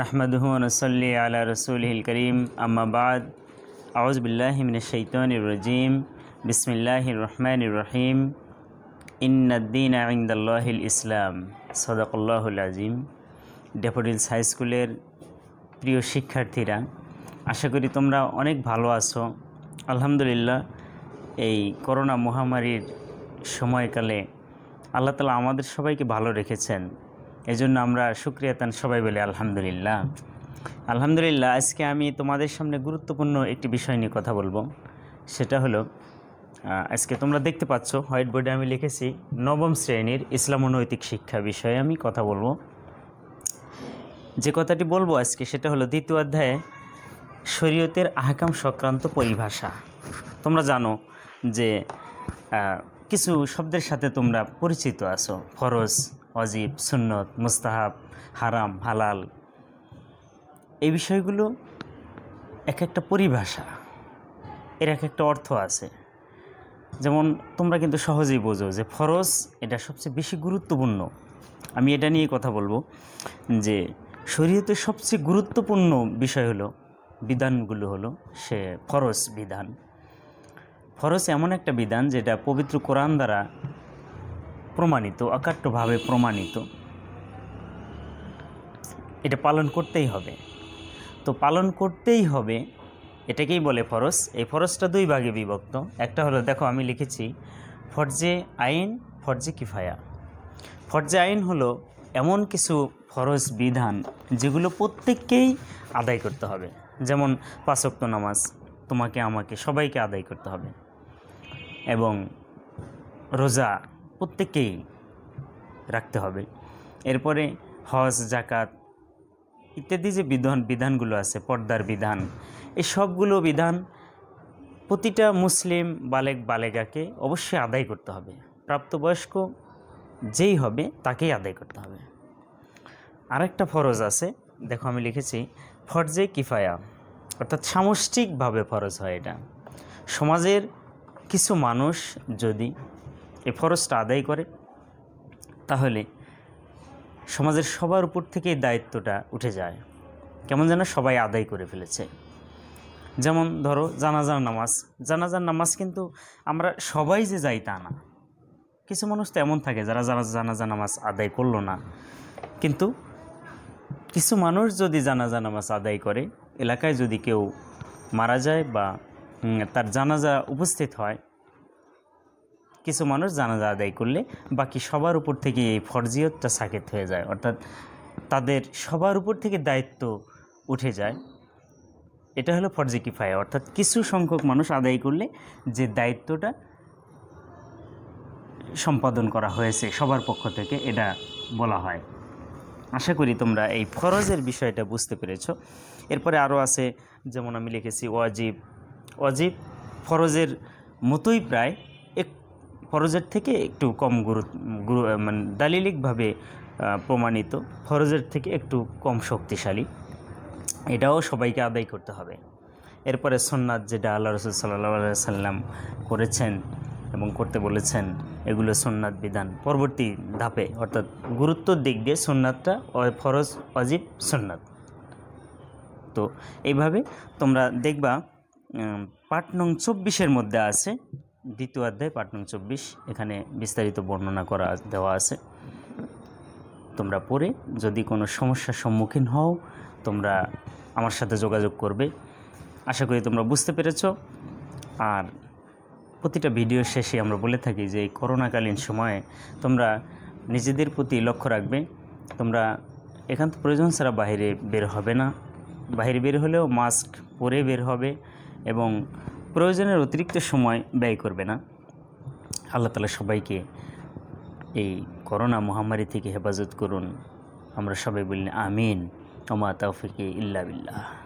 নাহমদনসলি আলা রসুলহিল করিম আম্মাবাদ আউজবিল্লাহিমিনশৈতনরজিম বিসমিল্লাহ রহমান রহিম ইন্নদ্দিন আইন্দাল্লাহিল ইসলাম সদাকুল্লাহুল আজিম ডেফোডিলস হাই স্কুলের প্রিয় শিক্ষার্থীরা আশা করি তোমরা অনেক ভালো আছো আলহামদুলিল্লাহ এই করোনা মহামারীর সময়কালে আল্লাহ তালা আমাদের সবাইকে ভালো রেখেছেন এজন্য আমরা সুক্রিয়াতান সবাই বলি আলহামদুলিল্লাহ আলহামদুলিল্লাহ আজকে আমি তোমাদের সামনে গুরুত্বপূর্ণ একটি বিষয় নিয়ে কথা বলবো সেটা হলো আজকে তোমরা দেখতে পাচ্ছ হোয়াইট বোর্ডে আমি লিখেছি নবম শ্রেণীর ইসলাম নৈতিক শিক্ষা বিষয়ে আমি কথা বলবো যে কথাটি বলবো আজকে সেটা হলো দ্বিতীয় অধ্যায়ে শরীয়তের আহকাম সংক্রান্ত পরিভাষা তোমরা জানো যে কিছু শব্দের সাথে তোমরা পরিচিত আছো ফরজ অজীব সুন্নত মুস্তাহাব হারাম হালাল এই বিষয়গুলো এক একটা পরিভাষা এর এক একটা অর্থ আছে যেমন তোমরা কিন্তু সহজেই বোঝো যে ফরজ এটা সবচেয়ে বেশি গুরুত্বপূর্ণ আমি এটা নিয়ে কথা বলবো যে শরীয়তে সবচেয়ে গুরুত্বপূর্ণ বিষয় হলো বিধানগুলো হলো সে ফরজ বিধান ফরজ এমন একটা বিধান যেটা পবিত্র কোরআন দ্বারা প্রমাণিত অকাট্যভাবে প্রমাণিত এটা পালন করতেই হবে তো পালন করতেই হবে এটাকেই বলে ফরজ এই ফরজটা দুই ভাগে বিভক্ত একটা হলো দেখো আমি লিখেছি ফর্জে আইন ফর্জে কিফায়া ফরজে আইন হলো এমন কিছু ফরজ বিধান যেগুলো প্রত্যেককেই আদায় করতে হবে যেমন পাশক্ত নামাজ তোমাকে আমাকে সবাইকে আদায় করতে হবে এবং রোজা প্রত্যেককেই রাখতে হবে এরপরে হজ জাকাত ইত্যাদি যে বিধান বিধানগুলো আছে পর্দার বিধান এই সবগুলো বিধান প্রতিটা মুসলিম বালেক বালেগাকে অবশ্যই আদায় করতে হবে প্রাপ্তবয়স্ক যেই হবে তাকেই আদায় করতে হবে আরেকটা ফরজ আছে দেখো আমি লিখেছি ফরজে কিফায়া অর্থাৎ সামষ্টিকভাবে ফরজ হয় এটা সমাজের কিছু মানুষ যদি এ ফরজটা আদায় করে তাহলে সমাজের সবার উপর থেকে এই দায়িত্বটা উঠে যায় কেমন যেন সবাই আদায় করে ফেলেছে যেমন ধরো জানাজার নামাজ জানাজার নামাজ কিন্তু আমরা সবাই যে যাই তা না কিছু মানুষ তো এমন থাকে যারা জানা জানাজা নামাজ আদায় করলো না কিন্তু কিছু মানুষ যদি জানাজা নামাজ আদায় করে এলাকায় যদি কেউ মারা যায় বা তার জানাজা উপস্থিত হয় কিছু মানুষ জানাজা আদায় করলে বাকি সবার উপর থেকে এই ফরজিয়তটা সাকেত হয়ে যায় অর্থাৎ তাদের সবার উপর থেকে দায়িত্ব উঠে যায় এটা হলো ফরজি কিফায় অর্থাৎ কিছু সংখ্যক মানুষ আদায় করলে যে দায়িত্বটা সম্পাদন করা হয়েছে সবার পক্ষ থেকে এটা বলা হয় আশা করি তোমরা এই ফরজের বিষয়টা বুঝতে পেরেছ এরপরে আরও আছে যেমন আমি লিখেছি ওয়াজিব ওয়াজিব ফরজের মতোই প্রায় ফরজের থেকে একটু কম গুরু মানে দালিলিকভাবে প্রমাণিত ফরজের থেকে একটু কম শক্তিশালী এটাও সবাইকে আদায় করতে হবে এরপরে সোননাথ যেটা আল্লাহ রসুল সাল্লাহ সাল্লাম করেছেন এবং করতে বলেছেন এগুলো সোননাথ বিধান পরবর্তী ধাপে অর্থাৎ গুরুত্বর দিক দিয়ে সোননাথটা ফরজ অজিব সোননাথ তো এইভাবে তোমরা দেখবা পাট নং চব্বিশের মধ্যে আছে দ্বিতীয় অধ্যায় পাঠ নং চব্বিশ এখানে বিস্তারিত বর্ণনা করা দেওয়া আছে তোমরা পড়ে যদি কোনো সমস্যার সম্মুখীন হও তোমরা আমার সাথে যোগাযোগ করবে আশা করি তোমরা বুঝতে পেরেছ আর প্রতিটা ভিডিও শেষে আমরা বলে থাকি যে এই করোনাকালীন সময়ে তোমরা নিজেদের প্রতি লক্ষ্য রাখবে তোমরা একান্ত প্রয়োজন ছাড়া বাইরে বের হবে না বাইরে বের হলেও মাস্ক পরে বের হবে এবং প্রয়োজনের অতিরিক্ত সময় ব্যয় করবে না আল্লাহ তালা সবাইকে এই করোনা মহামারী থেকে হেফাজত করুন আমরা সবাই বললেন আমিন ওমা তাওফিকে ইল্লা বিল্লাহ